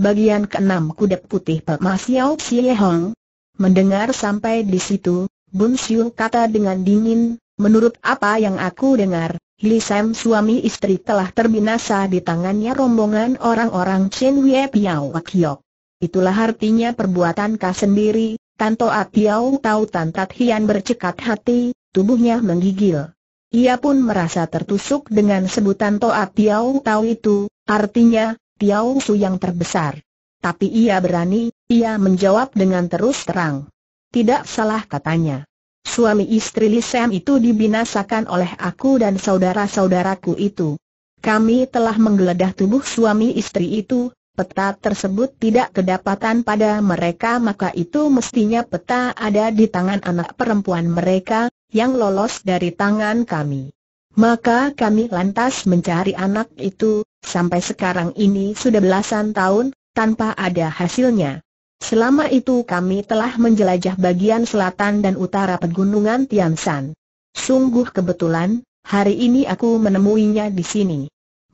bagian keenam kuda putih Pak Ma Xiao Xie Hong. Mendengar sampai di situ, Bun Siu kata dengan dingin, menurut apa yang aku dengar, Li Sam suami istri telah terbinasa di tangannya rombongan orang-orang Chen Wei Piao Wakiok. Itulah artinya perbuatan kau sendiri, Tanto Piao tahu Tan Tat Hian bercekat hati, tubuhnya menggigil. Ia pun merasa tertusuk dengan sebutan Toa Piao tahu itu, artinya, Tiaung Su yang terbesar. Tapi ia berani, ia menjawab dengan terus terang. Tidak salah katanya. Suami istri Lisem itu dibinasakan oleh aku dan saudara-saudaraku itu. Kami telah menggeledah tubuh suami istri itu, peta tersebut tidak kedapatan pada mereka maka itu mestinya peta ada di tangan anak perempuan mereka, yang lolos dari tangan kami. Maka kami lantas mencari anak itu, sampai sekarang ini sudah belasan tahun, tanpa ada hasilnya. Selama itu kami telah menjelajah bagian selatan dan utara pegunungan Tian Shan. Sungguh kebetulan, hari ini aku menemuinya di sini.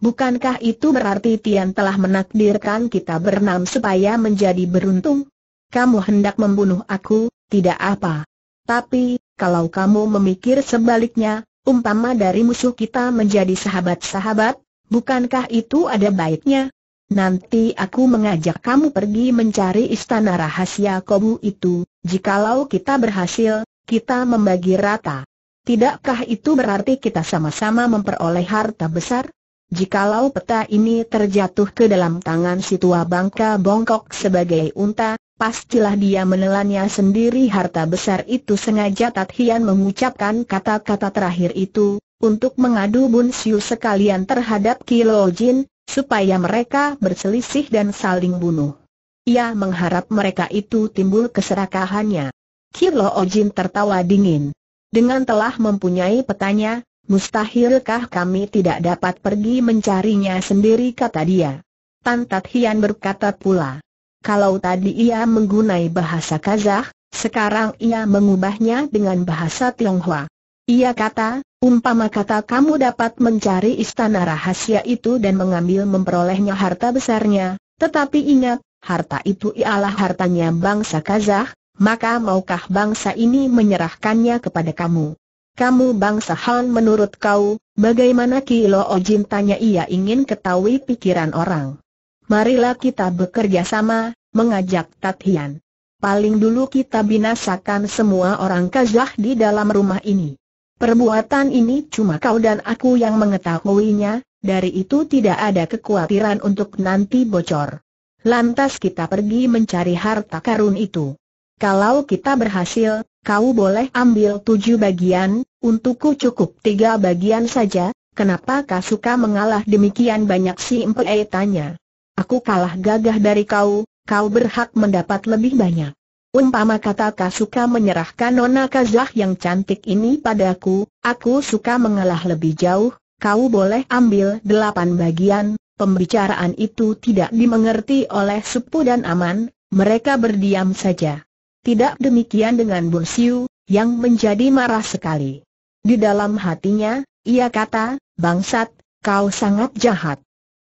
Bukankah itu berarti Tian telah menakdirkan kita bernam supaya menjadi beruntung? Kamu hendak membunuh aku, tidak apa. Tapi, kalau kamu memikir sebaliknya, umpama dari musuh kita menjadi sahabat-sahabat, bukankah itu ada baiknya? Nanti aku mengajak kamu pergi mencari istana rahasia kobu itu, jikalau kita berhasil, kita membagi rata. Tidakkah itu berarti kita sama-sama memperoleh harta besar? Jikalau peta ini terjatuh ke dalam tangan si tua bangka bongkok sebagai unta, Pastilah dia menelannya sendiri harta besar itu sengaja Tat Hian mengucapkan kata-kata terakhir itu, untuk mengadu Bun Bunsiu sekalian terhadap Kilo Jin, supaya mereka berselisih dan saling bunuh. Ia mengharap mereka itu timbul keserakahannya. Kilo Jin tertawa dingin. Dengan telah mempunyai petanya, mustahilkah kami tidak dapat pergi mencarinya sendiri kata dia. Tan Tat Hian berkata pula. Kalau tadi ia menggunai bahasa Kazakh, sekarang ia mengubahnya dengan bahasa Tionghoa. Ia kata, umpama kata kamu dapat mencari istana rahasia itu dan mengambil memperolehnya harta besarnya, tetapi ingat, harta itu ialah hartanya bangsa Kazakh, maka maukah bangsa ini menyerahkannya kepada kamu? Kamu bangsa Han menurut kau, bagaimana Kilo Ojin tanya ia ingin ketahui pikiran orang. Marilah kita bekerja sama, mengajak Tatian. Paling dulu kita binasakan semua orang Kazah di dalam rumah ini. Perbuatan ini cuma kau dan aku yang mengetahuinya, dari itu tidak ada kekhawatiran untuk nanti bocor. Lantas kita pergi mencari harta karun itu. Kalau kita berhasil, kau boleh ambil tujuh bagian, untukku cukup tiga bagian saja, kenapa kau suka mengalah demikian banyak si Mpei tanya. Aku kalah gagah dari kau, kau berhak mendapat lebih banyak. Umpama kata Kasuka menyerahkan Nona Kazah yang cantik ini padaku, aku suka mengalah lebih jauh, kau boleh ambil delapan bagian, pembicaraan itu tidak dimengerti oleh sepuh dan Aman, mereka berdiam saja. Tidak demikian dengan Bursiu, yang menjadi marah sekali. Di dalam hatinya, ia kata, bangsat, kau sangat jahat.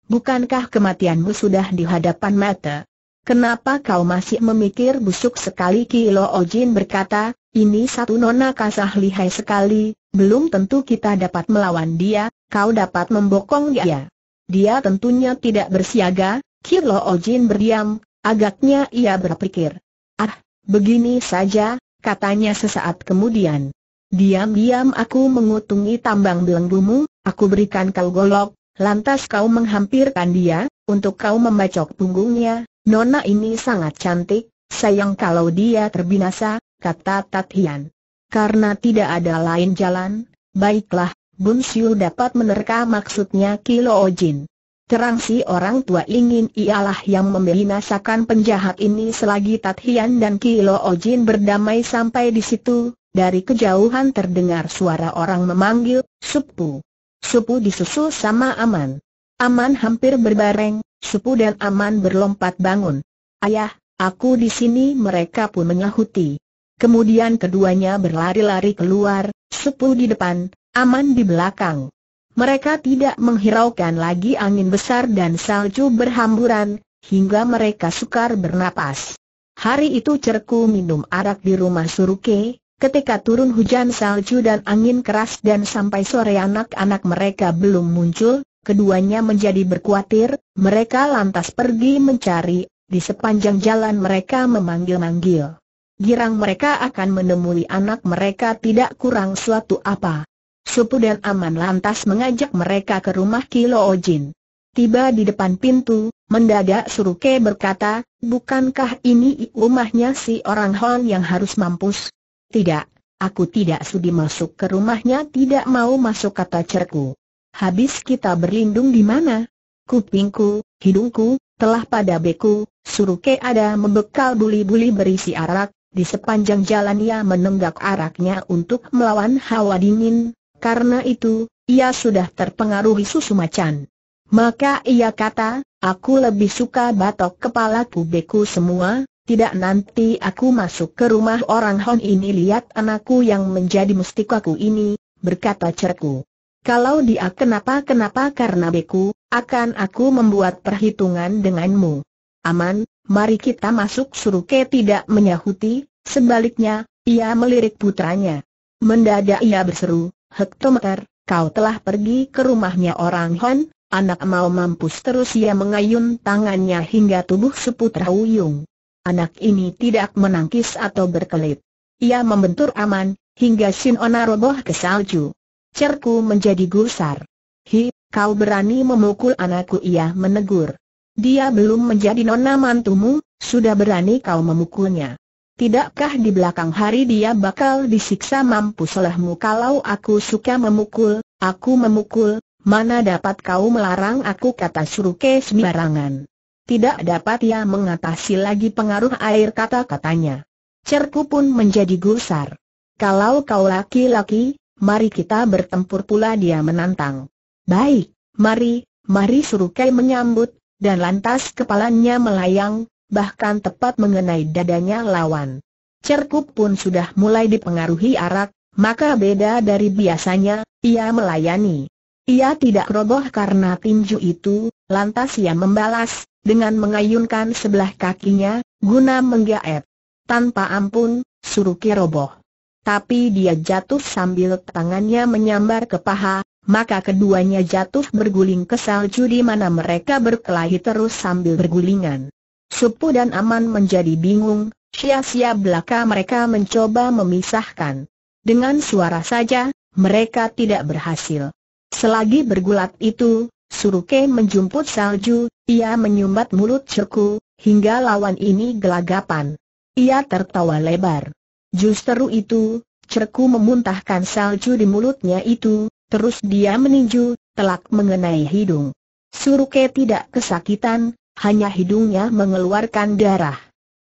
Bukankah kematianmu sudah di hadapan mata? Kenapa kau masih memikir busuk sekali Kilo Ojin berkata, ini satu nona kasah lihai sekali, belum tentu kita dapat melawan dia, kau dapat membokong dia. Dia tentunya tidak bersiaga, Kilo Ojin berdiam, agaknya ia berpikir. Ah, begini saja, katanya sesaat kemudian. Diam-diam aku mengutungi tambang belenggumu, aku berikan kau golok, lantas kau menghampirkan dia, untuk kau membacok punggungnya, Nona ini sangat cantik, sayang kalau dia terbinasa, kata Tatian. Karena tidak ada lain jalan, baiklah, Bun Siu dapat menerka maksudnya Kilo Ojin. Terang si orang tua ingin ialah yang membinasakan penjahat ini selagi Tatian dan Kilo Ojin berdamai sampai di situ, dari kejauhan terdengar suara orang memanggil, Supu. Supu disusul sama Aman. Aman hampir berbareng, Supu dan Aman berlompat bangun. Ayah, aku di sini mereka pun menyahuti. Kemudian keduanya berlari-lari keluar, Supu di depan, Aman di belakang. Mereka tidak menghiraukan lagi angin besar dan salju berhamburan, hingga mereka sukar bernapas. Hari itu cerku minum arak di rumah Suruke, ketika turun hujan salju dan angin keras dan sampai sore anak-anak mereka belum muncul, Keduanya menjadi berkuatir, mereka lantas pergi mencari, di sepanjang jalan mereka memanggil-manggil. Girang mereka akan menemui anak mereka tidak kurang suatu apa. Supu dan Aman lantas mengajak mereka ke rumah Kilo Ojin. Tiba di depan pintu, mendadak Suruke berkata, bukankah ini rumahnya si orang Hon yang harus mampus? Tidak, aku tidak sudi masuk ke rumahnya tidak mau masuk kata cerku habis kita berlindung di mana? Kupingku, hidungku, telah pada beku, suruh ke ada membekal buli-buli berisi arak, di sepanjang jalan ia menenggak araknya untuk melawan hawa dingin, karena itu, ia sudah terpengaruhi susu macan. Maka ia kata, aku lebih suka batok kepalaku beku semua, tidak nanti aku masuk ke rumah orang Hon ini lihat anakku yang menjadi mustikaku ini, berkata cerku. Kalau dia kenapa-kenapa karena beku, akan aku membuat perhitungan denganmu. Aman, mari kita masuk suruh Ke tidak menyahuti, sebaliknya, ia melirik putranya. Mendadak ia berseru, Hektometer, kau telah pergi ke rumahnya orang Hon, anak mau mampus terus ia mengayun tangannya hingga tubuh seputra Uyung. Anak ini tidak menangkis atau berkelit. Ia membentur aman, hingga Shin roboh ke salju. Cerku menjadi gusar. Hi, kau berani memukul anakku ia menegur. Dia belum menjadi nona mantumu, sudah berani kau memukulnya. Tidakkah di belakang hari dia bakal disiksa mampu selahmu kalau aku suka memukul, aku memukul, mana dapat kau melarang aku kata suruke sembarangan. Tidak dapat ia mengatasi lagi pengaruh air kata-katanya. Cerku pun menjadi gusar. Kalau kau laki-laki, mari kita bertempur pula dia menantang. Baik, mari, mari suruh Kai menyambut, dan lantas kepalanya melayang, bahkan tepat mengenai dadanya lawan. Cerkup pun sudah mulai dipengaruhi arak, maka beda dari biasanya, ia melayani. Ia tidak roboh karena tinju itu, lantas ia membalas, dengan mengayunkan sebelah kakinya, guna menggaet. Tanpa ampun, suruh roboh tapi dia jatuh sambil tangannya menyambar ke paha, maka keduanya jatuh berguling ke salju di mana mereka berkelahi terus sambil bergulingan. Supu dan Aman menjadi bingung, sia-sia belaka mereka mencoba memisahkan. Dengan suara saja, mereka tidak berhasil. Selagi bergulat itu, Suruke menjumput salju, ia menyumbat mulut ceku, hingga lawan ini gelagapan. Ia tertawa lebar. Justru itu, cerku memuntahkan salju di mulutnya itu, terus dia meninju, telak mengenai hidung. Suruke tidak kesakitan, hanya hidungnya mengeluarkan darah.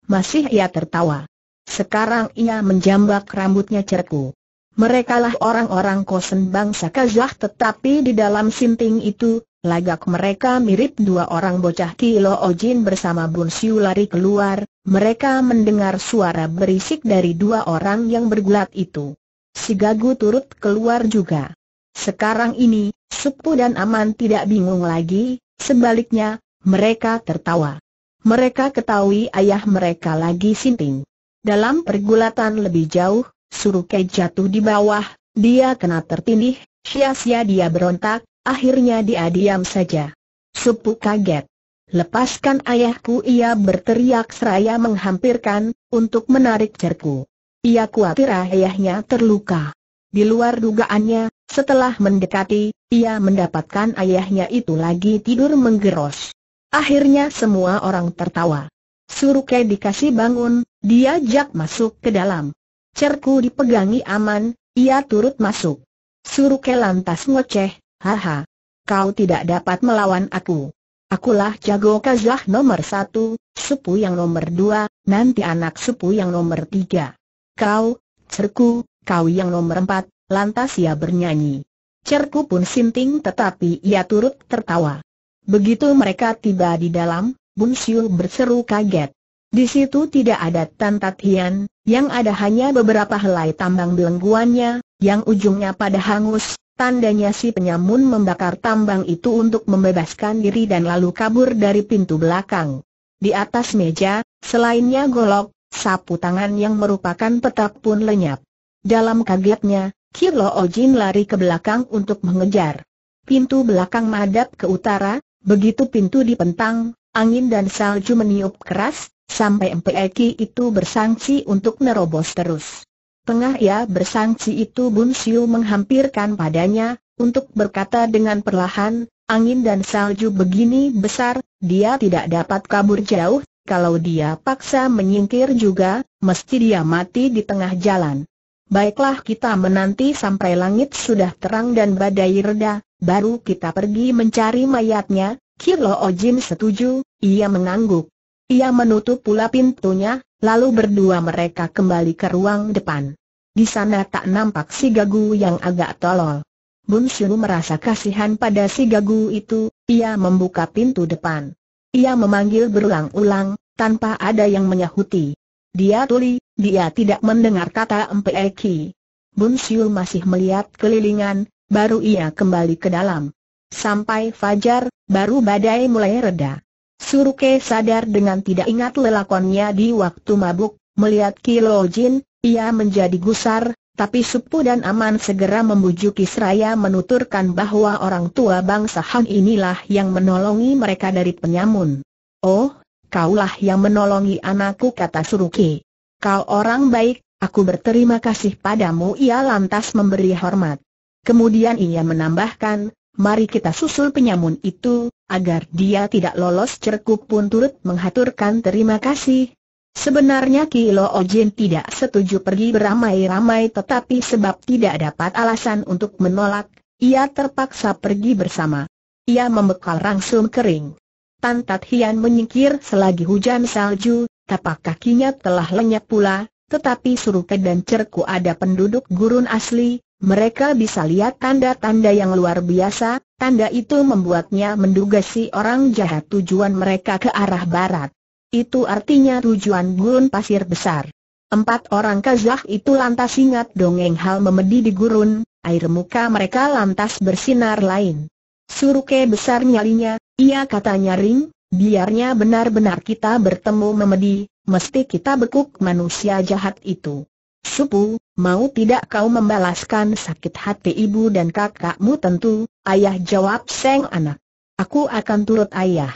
Masih ia tertawa. Sekarang ia menjambak rambutnya cerku. Merekalah orang-orang kosen bangsa Kazakh tetapi di dalam sinting itu, Lagak mereka mirip dua orang bocah Kilo Ojin bersama Bun Siu lari keluar, mereka mendengar suara berisik dari dua orang yang bergulat itu. Si Gagu turut keluar juga. Sekarang ini, Supu dan Aman tidak bingung lagi, sebaliknya, mereka tertawa. Mereka ketahui ayah mereka lagi sinting. Dalam pergulatan lebih jauh, Suruke jatuh di bawah, dia kena tertindih, sia-sia dia berontak, Akhirnya dia diam saja. Supu kaget. Lepaskan ayahku ia berteriak seraya menghampirkan, untuk menarik cerku. Ia khawatir ayahnya terluka. Di luar dugaannya, setelah mendekati, ia mendapatkan ayahnya itu lagi tidur menggeros. Akhirnya semua orang tertawa. Suruke dikasih bangun, diajak masuk ke dalam. Cerku dipegangi aman, ia turut masuk. Suruke lantas ngoceh, Haha. Kau tidak dapat melawan aku. Akulah jago kazah nomor satu, sepu yang nomor dua, nanti anak sepu yang nomor tiga. Kau, cerku, kau yang nomor empat, lantas ia bernyanyi. Cerku pun sinting tetapi ia turut tertawa. Begitu mereka tiba di dalam, Bun Siu berseru kaget. Di situ tidak ada Tan hian, yang ada hanya beberapa helai tambang belengguannya, yang ujungnya pada hangus, Tandanya si penyamun membakar tambang itu untuk membebaskan diri dan lalu kabur dari pintu belakang. Di atas meja, selainnya golok, sapu tangan yang merupakan petak pun lenyap. Dalam kagetnya, Kirlo Ojin lari ke belakang untuk mengejar. Pintu belakang madap ke utara, begitu pintu dipentang, angin dan salju meniup keras, sampai Mpeki itu bersangsi untuk nerobos terus. Tengah ia ya, bersangsi itu Bun Siu menghampirkan padanya, untuk berkata dengan perlahan, angin dan salju begini besar, dia tidak dapat kabur jauh, kalau dia paksa menyingkir juga, mesti dia mati di tengah jalan. Baiklah kita menanti sampai langit sudah terang dan badai reda, baru kita pergi mencari mayatnya, Kirlo Ojin setuju, ia mengangguk. Ia menutup pula pintunya, lalu berdua mereka kembali ke ruang depan. Di sana tak nampak si gagu yang agak tolol. Bun Xiu merasa kasihan pada si gagu itu, ia membuka pintu depan. Ia memanggil berulang-ulang, tanpa ada yang menyahuti. Dia tuli, dia tidak mendengar kata Mpeki. Bun Xiu masih melihat kelilingan, baru ia kembali ke dalam. Sampai fajar, baru badai mulai reda. Suruke sadar dengan tidak ingat lelakonnya di waktu mabuk, melihat Kilo Jin, ia menjadi gusar, tapi Supu dan Aman segera membujuk Seraya menuturkan bahwa orang tua bangsa Han inilah yang menolongi mereka dari penyamun. Oh, kaulah yang menolongi anakku kata Suruke. Kau orang baik, aku berterima kasih padamu ia lantas memberi hormat. Kemudian ia menambahkan, mari kita susul penyamun itu, agar dia tidak lolos cerkup pun turut menghaturkan terima kasih. Sebenarnya Ki Lo Ojin tidak setuju pergi beramai-ramai tetapi sebab tidak dapat alasan untuk menolak, ia terpaksa pergi bersama. Ia membekal rangsum kering. Tat Hian menyingkir selagi hujan salju, tapak kakinya telah lenyap pula, tetapi Suruke dan Cerku ada penduduk gurun asli, mereka bisa lihat tanda-tanda yang luar biasa, tanda itu membuatnya menduga si orang jahat tujuan mereka ke arah barat. Itu artinya tujuan gurun pasir besar. Empat orang kazah itu lantas ingat dongeng hal memedi di gurun, air muka mereka lantas bersinar lain. Suruke besar nyalinya, ia katanya ring, biarnya benar-benar kita bertemu memedi, mesti kita bekuk manusia jahat itu. Supu, mau tidak kau membalaskan sakit hati ibu dan kakakmu tentu, ayah jawab Seng anak. Aku akan turut ayah.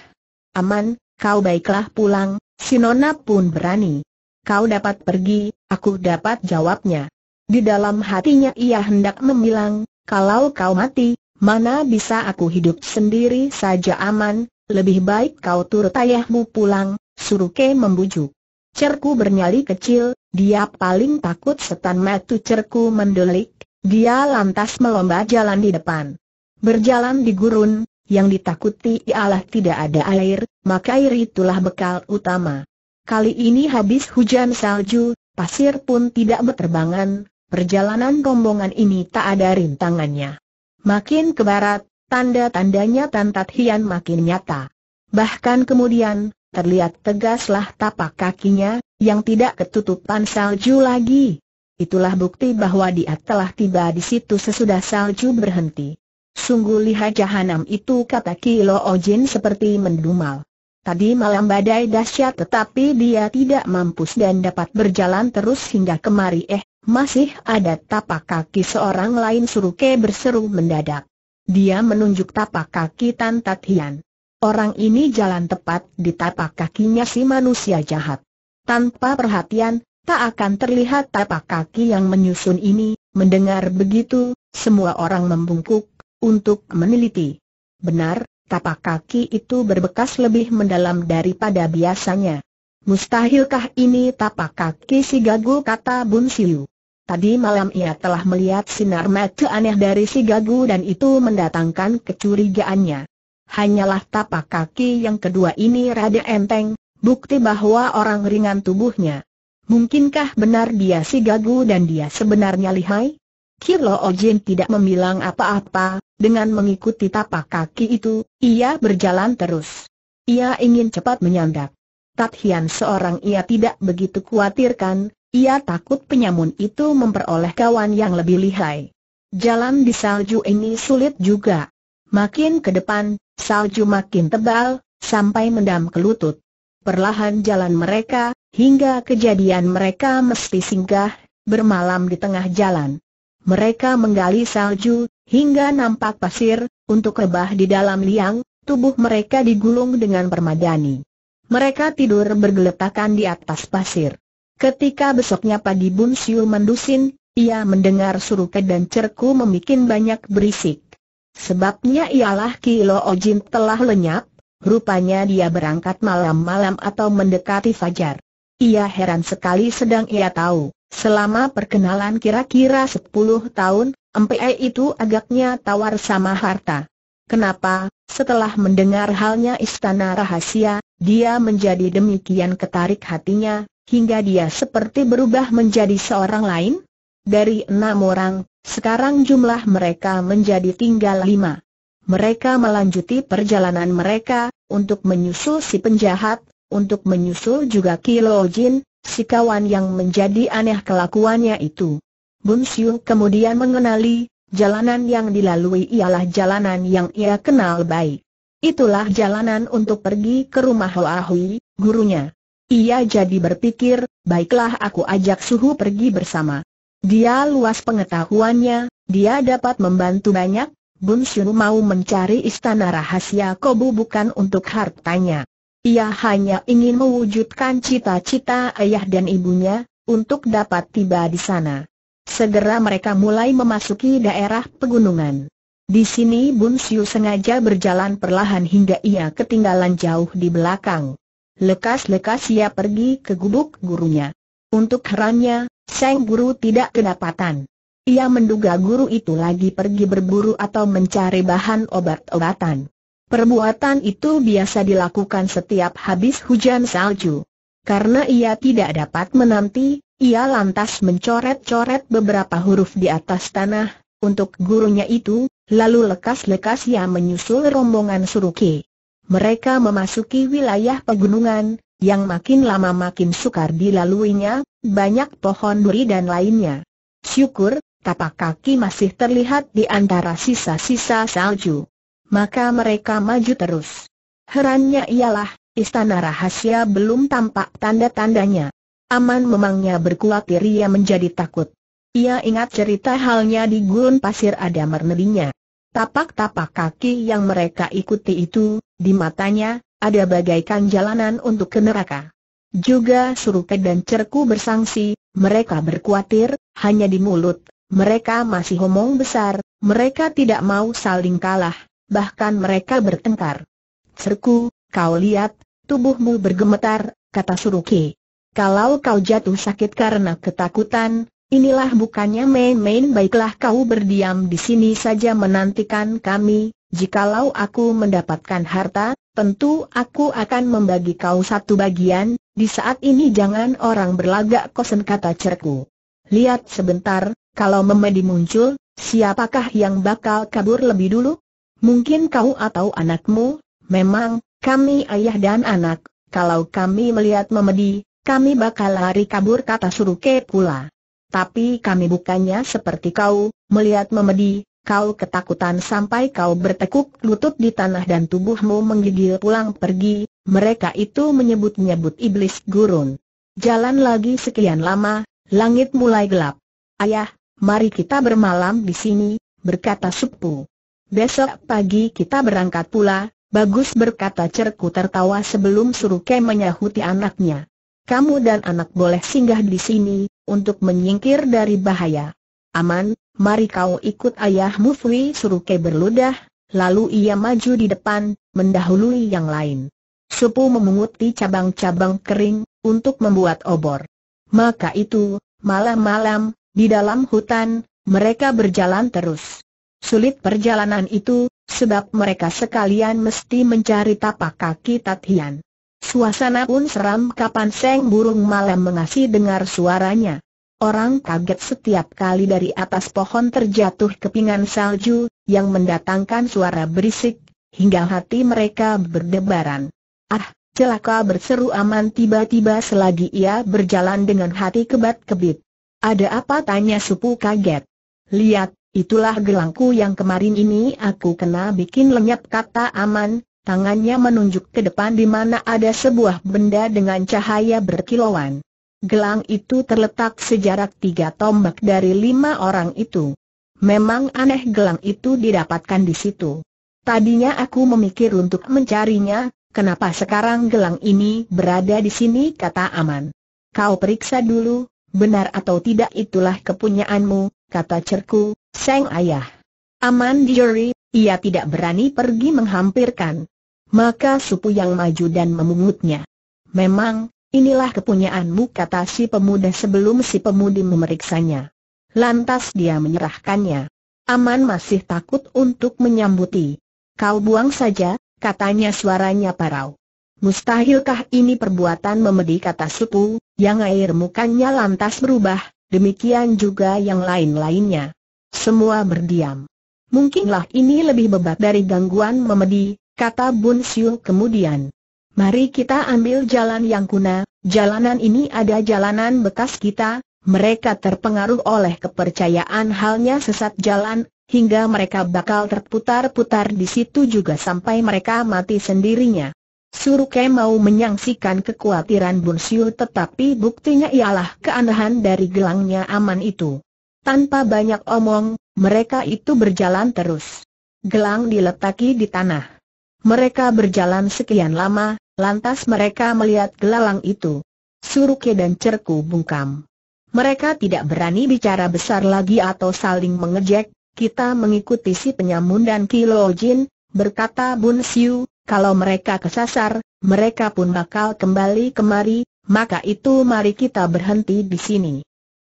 Aman, kau baiklah pulang, si Nona pun berani. Kau dapat pergi, aku dapat jawabnya. Di dalam hatinya ia hendak membilang, kalau kau mati, mana bisa aku hidup sendiri saja aman, lebih baik kau turut ayahmu pulang, suruh Ke membujuk. Cerku bernyali kecil, dia paling takut setan metu cerku mendelik, dia lantas melomba jalan di depan. Berjalan di gurun, yang ditakuti ialah tidak ada air, maka air itulah bekal utama. Kali ini habis hujan salju, pasir pun tidak berterbangan, perjalanan rombongan ini tak ada rintangannya. Makin ke barat, tanda-tandanya tantat Hian makin nyata. Bahkan kemudian, terlihat tegaslah tapak kakinya, yang tidak ketutupan salju lagi. Itulah bukti bahwa dia telah tiba di situ sesudah salju berhenti. Sungguh lihat jahanam itu kata Kilo Ojin seperti mendumal. Tadi malam badai dahsyat tetapi dia tidak mampus dan dapat berjalan terus hingga kemari eh, masih ada tapak kaki seorang lain suruh suruke berseru mendadak. Dia menunjuk tapak kaki Tan Tat Hian. Orang ini jalan tepat di tapak kakinya si manusia jahat. Tanpa perhatian, tak akan terlihat tapak kaki yang menyusun ini, mendengar begitu, semua orang membungkuk, untuk meneliti. Benar, tapak kaki itu berbekas lebih mendalam daripada biasanya. Mustahilkah ini tapak kaki si gagu kata Bun Siu? Tadi malam ia telah melihat sinar mata aneh dari si gagu dan itu mendatangkan kecurigaannya hanyalah tapak kaki yang kedua ini rada enteng, bukti bahwa orang ringan tubuhnya. Mungkinkah benar dia si gagu dan dia sebenarnya lihai? Kilo Ojin tidak memilang apa-apa, dengan mengikuti tapak kaki itu, ia berjalan terus. Ia ingin cepat menyandak. Tat seorang ia tidak begitu khawatirkan, ia takut penyamun itu memperoleh kawan yang lebih lihai. Jalan di salju ini sulit juga. Makin ke depan, salju makin tebal, sampai mendam ke lutut. Perlahan jalan mereka, hingga kejadian mereka mesti singgah, bermalam di tengah jalan. Mereka menggali salju, hingga nampak pasir, untuk rebah di dalam liang, tubuh mereka digulung dengan permadani. Mereka tidur bergeletakan di atas pasir. Ketika besoknya pagi Bun Siu mendusin, ia mendengar suruke dan cerku memikin banyak berisik. Sebabnya ialah Kilo Ojin telah lenyap, rupanya dia berangkat malam-malam atau mendekati fajar. Ia heran sekali sedang ia tahu, selama perkenalan kira-kira 10 tahun, MPE itu agaknya tawar sama harta. Kenapa, setelah mendengar halnya istana rahasia, dia menjadi demikian ketarik hatinya, hingga dia seperti berubah menjadi seorang lain? Dari enam orang, sekarang jumlah mereka menjadi tinggal lima. Mereka melanjuti perjalanan mereka, untuk menyusul si penjahat, untuk menyusul juga Kilo Jin, si kawan yang menjadi aneh kelakuannya itu. Bun Siung kemudian mengenali, jalanan yang dilalui ialah jalanan yang ia kenal baik. Itulah jalanan untuk pergi ke rumah Hoa Hui, gurunya. Ia jadi berpikir, baiklah aku ajak Suhu pergi bersama. Dia luas pengetahuannya, dia dapat membantu banyak, Bun Xiu mau mencari istana rahasia Kobu bukan untuk hartanya. Ia hanya ingin mewujudkan cita-cita ayah dan ibunya, untuk dapat tiba di sana. Segera mereka mulai memasuki daerah pegunungan. Di sini Bun Xiu sengaja berjalan perlahan hingga ia ketinggalan jauh di belakang. Lekas-lekas ia pergi ke gubuk gurunya. Untuk herannya, Seng Guru tidak kedapatan. Ia menduga guru itu lagi pergi berburu atau mencari bahan obat-obatan. Perbuatan itu biasa dilakukan setiap habis hujan salju. Karena ia tidak dapat menanti, ia lantas mencoret-coret beberapa huruf di atas tanah, untuk gurunya itu, lalu lekas-lekas ia menyusul rombongan Suruki. Mereka memasuki wilayah pegunungan, yang makin lama makin sukar dilaluinya, banyak pohon duri dan lainnya. Syukur, tapak kaki masih terlihat di antara sisa-sisa salju. Maka mereka maju terus. Herannya ialah, istana rahasia belum tampak tanda-tandanya. Aman memangnya berkuatir ia menjadi takut. Ia ingat cerita halnya di gurun pasir ada mernerinya. Tapak-tapak kaki yang mereka ikuti itu, di matanya, ada bagaikan jalanan untuk ke neraka. Juga Suruke dan Cerku bersangsi, mereka berkuatir, hanya di mulut, mereka masih homong besar, mereka tidak mau saling kalah, bahkan mereka bertengkar. Cerku, kau lihat, tubuhmu bergemetar, kata Suruke. Kalau kau jatuh sakit karena ketakutan, inilah bukannya main-main baiklah kau berdiam di sini saja menantikan kami, jikalau aku mendapatkan harta, tentu aku akan membagi kau satu bagian, di saat ini jangan orang berlagak kosen kata cerku. Lihat sebentar, kalau memedi muncul, siapakah yang bakal kabur lebih dulu? Mungkin kau atau anakmu, memang, kami ayah dan anak, kalau kami melihat memedi, kami bakal lari kabur kata Suruke pula. Tapi kami bukannya seperti kau, melihat memedi, kau ketakutan sampai kau bertekuk lutut di tanah dan tubuhmu menggigil pulang pergi, mereka itu menyebut-nyebut iblis gurun. Jalan lagi sekian lama, langit mulai gelap. Ayah, mari kita bermalam di sini, berkata Supu. Besok pagi kita berangkat pula, bagus berkata Cerku tertawa sebelum suruh Suruke menyahuti anaknya. Kamu dan anak boleh singgah di sini, untuk menyingkir dari bahaya. Aman, mari kau ikut ayahmu Fui suruh ke berludah, lalu ia maju di depan, mendahului yang lain. Supu memunguti cabang-cabang kering, untuk membuat obor. Maka itu, malam-malam, di dalam hutan, mereka berjalan terus. Sulit perjalanan itu, sebab mereka sekalian mesti mencari tapak kaki Tatian. Suasana pun seram kapan Seng Burung Malam mengasih dengar suaranya. Orang kaget setiap kali dari atas pohon terjatuh kepingan salju, yang mendatangkan suara berisik, hingga hati mereka berdebaran. Ah, celaka berseru aman tiba-tiba selagi ia berjalan dengan hati kebat-kebit. Ada apa tanya supu kaget. Lihat, itulah gelangku yang kemarin ini aku kena bikin lenyap kata aman, tangannya menunjuk ke depan di mana ada sebuah benda dengan cahaya berkilauan. Gelang itu terletak sejarak tiga tombak dari lima orang itu. Memang aneh gelang itu didapatkan di situ. Tadinya aku memikir untuk mencarinya, kenapa sekarang gelang ini berada di sini kata Aman. Kau periksa dulu, benar atau tidak itulah kepunyaanmu, kata cerku, sang ayah. Aman diuri, ia tidak berani pergi menghampirkan. Maka supu yang maju dan memungutnya. Memang, Inilah kepunyaanmu kata si pemuda sebelum si pemudi memeriksanya. Lantas dia menyerahkannya. Aman masih takut untuk menyambuti. Kau buang saja, katanya suaranya parau. Mustahilkah ini perbuatan memedi kata suku, yang air mukanya lantas berubah, demikian juga yang lain-lainnya. Semua berdiam. Mungkinlah ini lebih bebat dari gangguan memedi, kata Bun Siu kemudian. Mari kita ambil jalan yang kuna, jalanan ini ada jalanan bekas kita, mereka terpengaruh oleh kepercayaan halnya sesat jalan, hingga mereka bakal terputar-putar di situ juga sampai mereka mati sendirinya. Suruke mau menyangsikan kekhawatiran Bun Siu tetapi buktinya ialah keanehan dari gelangnya aman itu. Tanpa banyak omong, mereka itu berjalan terus. Gelang diletaki di tanah. Mereka berjalan sekian lama, Lantas mereka melihat gelalang itu. Suruke dan Cerku bungkam. Mereka tidak berani bicara besar lagi atau saling mengejek, kita mengikuti si penyamun dan Kilo Kilojin, berkata Bun Siu, kalau mereka kesasar, mereka pun bakal kembali kemari, maka itu mari kita berhenti di sini.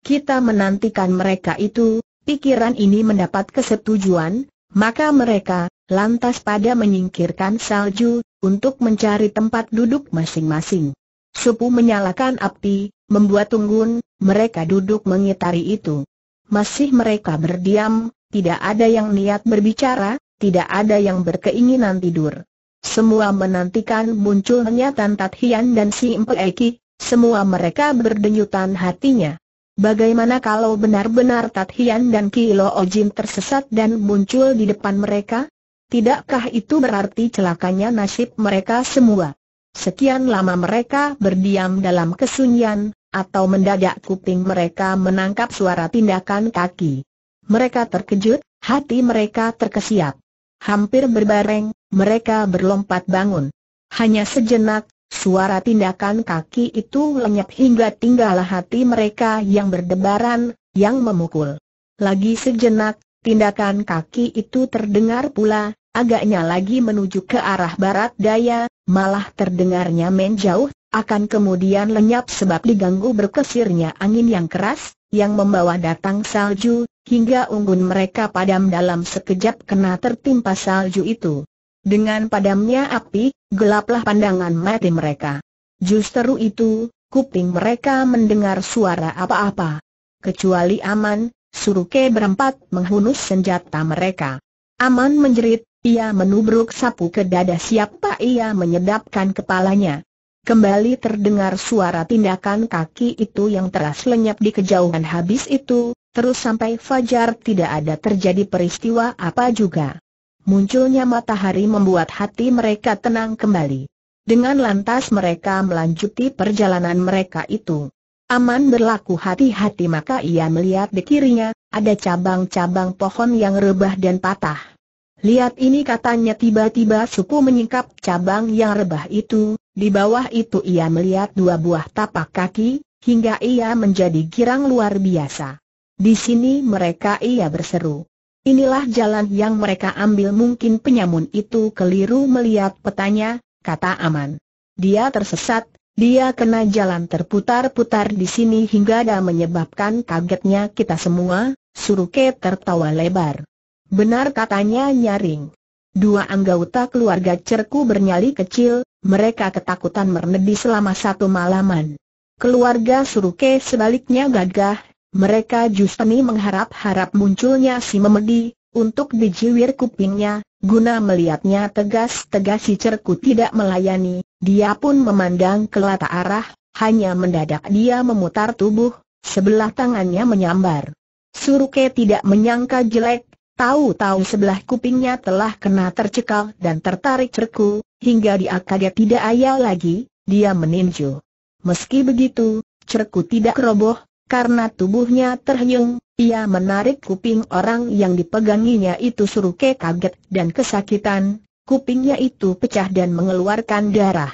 Kita menantikan mereka itu, pikiran ini mendapat kesetujuan, maka mereka, lantas pada menyingkirkan salju, untuk mencari tempat duduk masing-masing. Supu menyalakan api, membuat tunggun, mereka duduk mengitari itu. Masih mereka berdiam, tidak ada yang niat berbicara, tidak ada yang berkeinginan tidur. Semua menantikan munculnya Tantat Hian dan si Empe Eki, semua mereka berdenyutan hatinya. Bagaimana kalau benar-benar Tat Hian dan Kilo Ojin tersesat dan muncul di depan mereka? Tidakkah itu berarti celakanya nasib mereka semua? Sekian lama mereka berdiam dalam kesunyian, atau mendadak kuping mereka menangkap suara tindakan kaki. Mereka terkejut, hati mereka terkesiap. Hampir berbareng, mereka berlompat bangun. Hanya sejenak, suara tindakan kaki itu lenyap hingga tinggallah hati mereka yang berdebaran, yang memukul. Lagi sejenak, tindakan kaki itu terdengar pula, agaknya lagi menuju ke arah barat daya, malah terdengarnya menjauh, akan kemudian lenyap sebab diganggu berkesirnya angin yang keras, yang membawa datang salju, hingga unggun mereka padam dalam sekejap kena tertimpa salju itu. Dengan padamnya api, gelaplah pandangan mati mereka. Justru itu, kuping mereka mendengar suara apa-apa. Kecuali Aman, suruh ke berempat menghunus senjata mereka. Aman menjerit, ia menubruk sapu ke dada siapa ia menyedapkan kepalanya. Kembali terdengar suara tindakan kaki itu yang teras lenyap di kejauhan habis itu, terus sampai fajar tidak ada terjadi peristiwa apa juga. Munculnya matahari membuat hati mereka tenang kembali. Dengan lantas mereka melanjuti perjalanan mereka itu. Aman berlaku hati-hati maka ia melihat di kirinya, ada cabang-cabang pohon yang rebah dan patah. Lihat ini katanya tiba-tiba suku menyingkap cabang yang rebah itu, di bawah itu ia melihat dua buah tapak kaki, hingga ia menjadi girang luar biasa. Di sini mereka ia berseru. Inilah jalan yang mereka ambil mungkin penyamun itu keliru melihat petanya, kata Aman. Dia tersesat, dia kena jalan terputar-putar di sini hingga dah menyebabkan kagetnya kita semua, Suruh ke tertawa lebar. Benar katanya nyaring. Dua anggota keluarga cerku bernyali kecil, mereka ketakutan merendi selama satu malaman. Keluarga Suruke sebaliknya gagah, mereka justru mengharap-harap munculnya si memedi, untuk dijiwir kupingnya, guna melihatnya tegas-tegas si cerku tidak melayani, dia pun memandang ke latar arah, hanya mendadak dia memutar tubuh, sebelah tangannya menyambar. Suruke tidak menyangka jelek, Tahu-tahu sebelah kupingnya telah kena tercekal dan tertarik cerku, hingga dia kaget tidak ayal lagi, dia meninju. Meski begitu, cerku tidak roboh, karena tubuhnya terhenyung, ia menarik kuping orang yang dipeganginya itu suruh ke kaget dan kesakitan, kupingnya itu pecah dan mengeluarkan darah.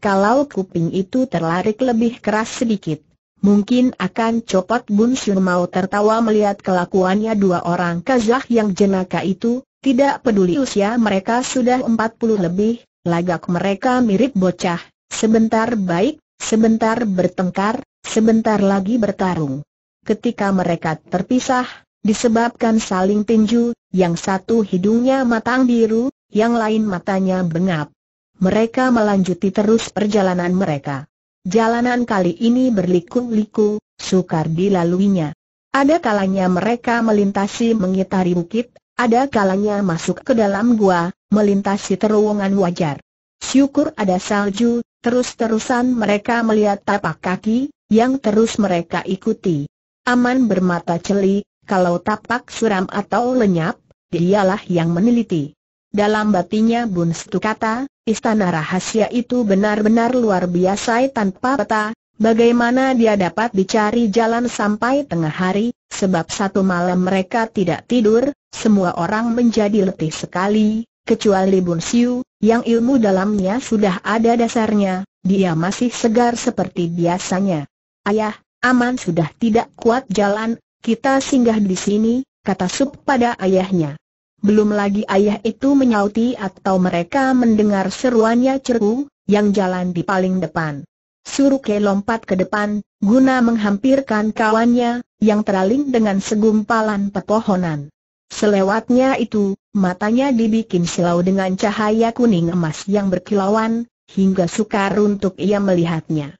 Kalau kuping itu terlarik lebih keras sedikit, Mungkin akan copot Bun Sun mau tertawa melihat kelakuannya dua orang Kazakh yang jenaka itu, tidak peduli usia mereka sudah 40 lebih, lagak mereka mirip bocah, sebentar baik, sebentar bertengkar, sebentar lagi bertarung. Ketika mereka terpisah, disebabkan saling tinju, yang satu hidungnya matang biru, yang lain matanya bengap. Mereka melanjuti terus perjalanan mereka. Jalanan kali ini berliku-liku, sukar dilaluinya. Ada kalanya mereka melintasi mengitari bukit, ada kalanya masuk ke dalam gua, melintasi terowongan wajar. Syukur ada salju, terus-terusan mereka melihat tapak kaki, yang terus mereka ikuti. Aman bermata celi, kalau tapak suram atau lenyap, dialah yang meneliti. Dalam batinya Bun kata, Istana rahasia itu benar-benar luar biasa tanpa peta, bagaimana dia dapat dicari jalan sampai tengah hari, sebab satu malam mereka tidak tidur, semua orang menjadi letih sekali, kecuali Bun Siu, yang ilmu dalamnya sudah ada dasarnya, dia masih segar seperti biasanya. Ayah, Aman sudah tidak kuat jalan, kita singgah di sini, kata Sup pada ayahnya. Belum lagi ayah itu menyauti atau mereka mendengar seruannya ceru, yang jalan di paling depan. Suruh Ke lompat ke depan, guna menghampirkan kawannya, yang teraling dengan segumpalan pepohonan. Selewatnya itu, matanya dibikin silau dengan cahaya kuning emas yang berkilauan, hingga sukar untuk ia melihatnya.